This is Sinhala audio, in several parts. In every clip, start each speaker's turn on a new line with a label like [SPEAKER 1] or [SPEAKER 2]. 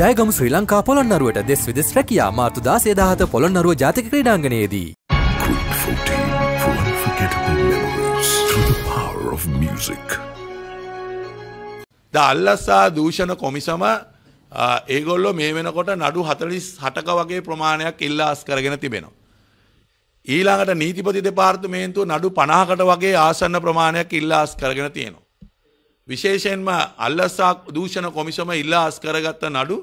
[SPEAKER 1] ජයගම ශ්‍රී ලංකා පොළොන්නරුවට දෙස් විදෙස් රැකයා මාර්තු දාසේ දාහත පොළොන්නරුව ජාතික ක්‍රීඩාංගණයේදී. දල්ලස්සා දූෂණ කොමිසම ඒගොල්ලො මේ වෙනකොට නඩු හතලිස් හටක වගේ ප්‍රමාණයක් ඉල්ලාස් කරගෙන තිබෙනවා. ඊළඟට නීතිපති දෙපාර්තමේන්තුව නඩු පනාහකට වගේ ආසන්න ප්‍රමාණයක් ඉල්ලාස් කරගෙන තියෙනවා. විශේෂයෙන්ම අල්ලස්සා දූෂණ කොමිසම ඉල්ලා අස්කරගත්ත නඩු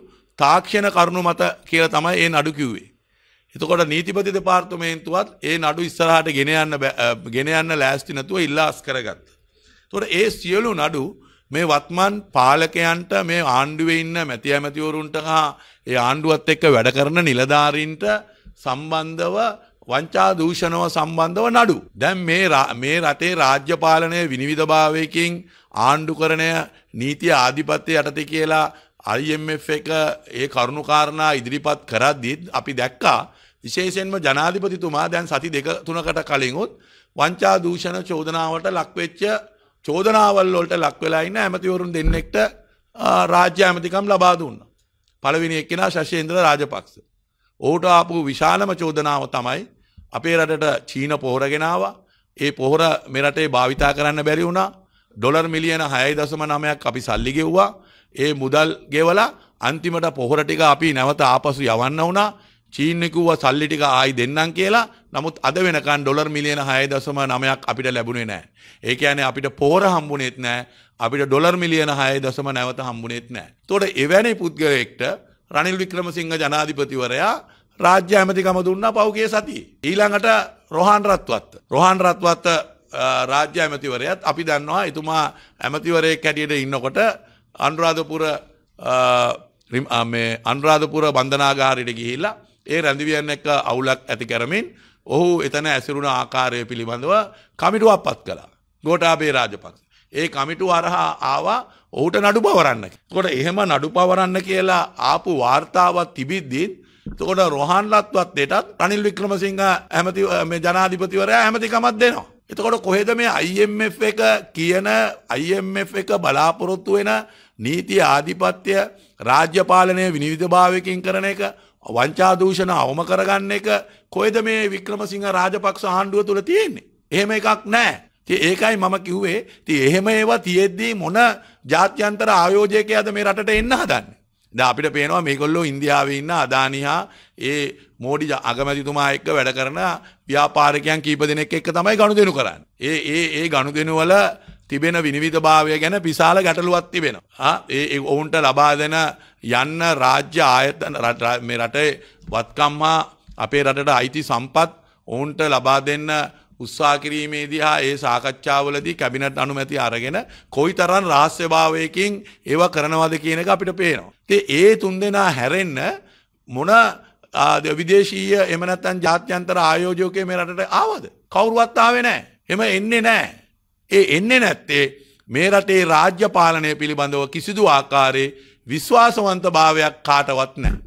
[SPEAKER 1] තාක්ෂණ කරුණු මත කියල තමයි ඒ නඩු කිව්වේ. එතකොට නීතිපති දෙපාර්තමේන්තුවත් ඒ නඩු ඉස්සරහට ගෙනයන්න ගෙනයන්න ලෑස්ති නැතුව ඉල්ලා අස්කරගත්ත. තොට ඒ සියලු නඩු මේ වත්මන් පාලකයන්ට මේ ආණ්ඩුවේ ඉන්න මැති ඇමතිවරුන්ට හා ඒ ආණ්ඩුවත් එක්ක වැඩ කරන නිලධාරීන්ට සම්බන්ධව වංචා දූෂණව සම්බන්ධව නඩු. දැන් මේ රටේ රාජ්‍යපාලනය විනිවිධභාවයකින් ආණ්ඩුකරණය නීතිය ආධිපත්‍ය යටති කියලා IMF එක ඒ කරුණුකාරණා ඉදිරිපත් කරද්දිත් අපි දැක්කා විශේෂෙන්ම ජනාධිපතිතුමා දැන් සති දෙක තුනකට කලින්ුත් වංචා දූෂණ චෝදනාවට ලක්වෙච්ච චෝදනාවල් වලට ලක්වෙලා ඉන්න ඇමතිවරුන් දෙන්නෙක්ට රාජ්‍ය ඇමතිකම් ලබා දුන්න. පළවෙනි එක්කෙනා ශෂේන්ද්‍ර රාජපක්ෂ. ඕට ආපු විශාලම චෝදනාව තමයි අපේ රටට චීන පොහොරගෙනාව ඒ පොහොර මෙරටේ භාවිතා කරන්න බැරි වුණා ඩොලර් මිලියන හයයි දසම නමයක් අපි සල්ලි ගෙව්වා ඒ මුදල් ගෙවලා අන්තිමට පොහොර ටික අපි නැවත ආපසු යවන්න වුණා චීනෙකුව සල්ලි ටික ආයි දෙන්නම් කියලා නමුත් අද වෙනකන් ඩොලර් මිලියන 6.9ක් අපිට ලැබුණේ නැහැ. ඒ කියන්නේ අපිට පොහොර හම්බුනේත් නැහැ. අපිට ඩොලර් මිලියන 6.9 නැවත හම්බුනේත් නැහැ. එතකොට එවැනි පුද්ගලයෙක්ට රනිල් වික්‍රමසිංහ ජනාධිපතිවරයා රාජ්‍ය ඇමතිකම දුන්නා පෞගේ සතිය. ඊළඟට රොහන් රත්වත්ත. රොහන් රත්වත්ත රාජ්‍ය ඇමතිවරයත් අපි දන්නවා එතුමා ඇමතිවරය කැටියට ඉන්නකොට අන්රාධපුර අන්රාධපුර බන්ධනාගාරයට ගිහිල්ලා ඒ රැඳවියන්න එක අවුලක් ඇති කරමින් ඔහු එතන ඇසිරුණ ආකාරය පිළිබඳව කමිටුවක් පත් කලා ගෝටාබේ රාජපක්ෂ. ඒ කමිටු අරහා ආවා ඔහුට නඩු පවරන්න. කොට එහෙම නඩු පවරන්න කියලා ආපු වාර්තාවත් තිබිද්දීත් තෝට රොහන්ලත්වත් දෙටත් අනිල් වික්‍රමසිංහ ඇමති ජනාධිපතිවරයා ඇමතිකමත් දෙනවා. එතකොට කොහෙද මේ IMF එක කියන IMF එක බලාපොරොත්තු වෙන නීති ආධිපත්‍ය රාජ්‍යපාලනය විනිවිධභාවකින් කරන එක වංචාදූෂණ අවම කරගන්න එක කොයද මේ වික්‍රමසිංහ රාජපක්ෂ ආණ්ඩුව තුළ තියෙන්නේ. එහෙම එකක් නෑ. ඒකයි මම කිව්වේ ති එහෙම ඒවා තියෙද්දී මොන ජාත්‍යන්තර ආයෝජයකයද මේ රට එන්න හදන්න. ද අපිට පේනවා මේකොල්ලෝ ඉන්දියාව ඉන්න අදානහා ඒ මෝඩි අගමැතිතුමා එක්ක වැඩ කරන ව්‍යාපාරකයන් කීප දෙනෙක් එක්ක තමයි ගණු දෙනු කරන්න. ඒ ඒ ඒ ගණු දෙනුවල තිබෙන විනිවිධ භාවය ගැන විශාල ගැටලුවත් තිබෙන. ඒ ඔවුන්ට ලබා දෙන යන්න රාජ්‍ය ආයතන රටේ වත්කම්මා අපේ රටට අයිති සම්පත් ඔවුන්ට ලබා දෙන්න උත්සා කිරීමේදී හා ඒ සාකච්ඡාවලදී කැබිනට් අනුමැති අරගෙන කොයිතරම් රහස්‍යභාවයකින් ඒව කරනවද කියන එක අපිට පේනවා. ඉතින් ඒ තුන්දෙනා හැරෙන්න මොන විදේශීය එහෙම නැත්නම් ජාත්‍යන්තර ආයෝජකයෝ මේ රටට ආවද? කවුරුවත් ආවේ නැහැ. එහෙම එන්නේ නැහැ. ඒ එන්නේ නැත්තේ මේ රටේ රාජ්‍ය පාලනය පිළිබඳව කිසිදු ආකාරයේ විශ්වාසවන්තභාවයක් කාටවත් නැහැ.